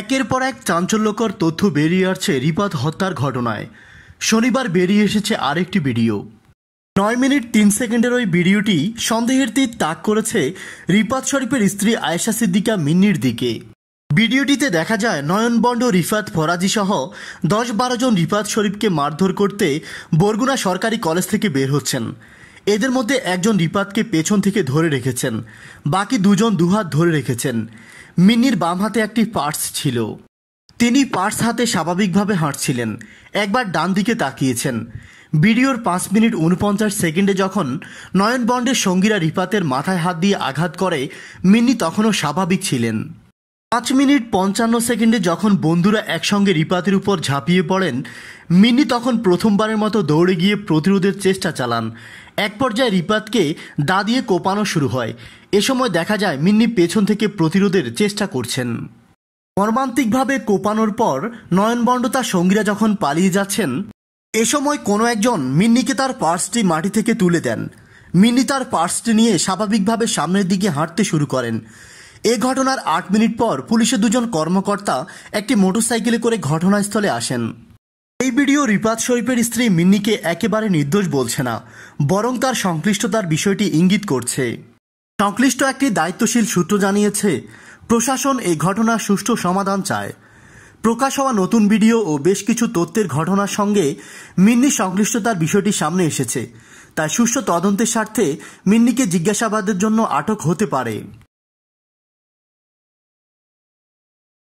একের পর এক চাঞ্চল্যকর তথ্য বেরিয়ে আসছে রিপাত হত্যার ঘটনায় শনিবার বেরিয়ে এসেছে আরেকটি ভিডিও নয় মিনিট তিন সেকেন্ডের ওই ভিডিওটি সন্দেহের তীর তাক করেছে রিপাত শরীফের স্ত্রী আয়েশা সিদ্দিকা মিন্নির দিকে ভিডিওটিতে দেখা যায় নয়নবন্ড রিফাত ফরাজি সহ দশ বারো জন রিফাত শরীফকে মারধর করতে বরগুনা সরকারি কলেজ থেকে বের হচ্ছেন এদের মধ্যে একজন রিপাতকে পেছন থেকে ধরে রেখেছেন বাকি দুজন দুহাত ধরে রেখেছেন মিন্নির বাম হাতে একটি পার্স ছিল তিনি পার্স হাতে স্বাভাবিকভাবে হাঁটছিলেন একবার ডান দিকে তাকিয়েছেন ভিডিওর পাঁচ মিনিট উনপঞ্চাশ সেকেন্ডে যখন নয়ন বন্ডের সঙ্গীরা রিপাতের মাথায় হাত দিয়ে আঘাত করে মিন্নি তখনও স্বাভাবিক ছিলেন পাঁচ মিনিট পঞ্চান্ন সেকেন্ডে যখন বন্ধুরা একসঙ্গে রিপাতের উপর ঝাঁপিয়ে পড়েন মিন্নি তখন প্রথমবারের মতো দৌড়ে গিয়ে প্রতিরোধের চেষ্টা চালান এক পর্যায়ে রিপাতকে দা দিয়ে কোপানো শুরু হয় এ সময় দেখা যায় মিন্নি পেছন থেকে প্রতিরোধের চেষ্টা করছেন মর্মান্তিকভাবে কোপানোর পর নয়নবণ্ড তার সঙ্গীরা যখন পালিয়ে যাচ্ছেন এ সময় কোনো একজন মিন্নিকে তার পার্সটি মাটি থেকে তুলে দেন মিন্নি তার পার্সটি নিয়ে স্বাভাবিকভাবে সামনের দিকে হাঁটতে শুরু করেন এ ঘটনার আট মিনিট পর পুলিশের দুজন কর্মকর্তা একটি মোটরসাইকেলে করে ঘটনাস্থলে আসেন এই ভিডিও রিপাত শরীফের স্ত্রী মিন্নিকে একেবারে নির্দোষ বলছে না বরং তার সংশ্লিষ্টতার বিষয়টি ইঙ্গিত করছে সংশ্লিষ্ট একটি দায়িত্বশীল সূত্র জানিয়েছে প্রশাসন এই ঘটনার সুষ্ঠু সমাধান চায় প্রকাশ হওয়া নতুন ভিডিও ও বেশ কিছু তথ্যের ঘটনার সঙ্গে মিন্নি সংশ্লিষ্টতার বিষয়টি সামনে এসেছে তাই সুষ্ঠু তদন্তের স্বার্থে মিন্নিকে জিজ্ঞাসাবাদের জন্য আটক হতে পারে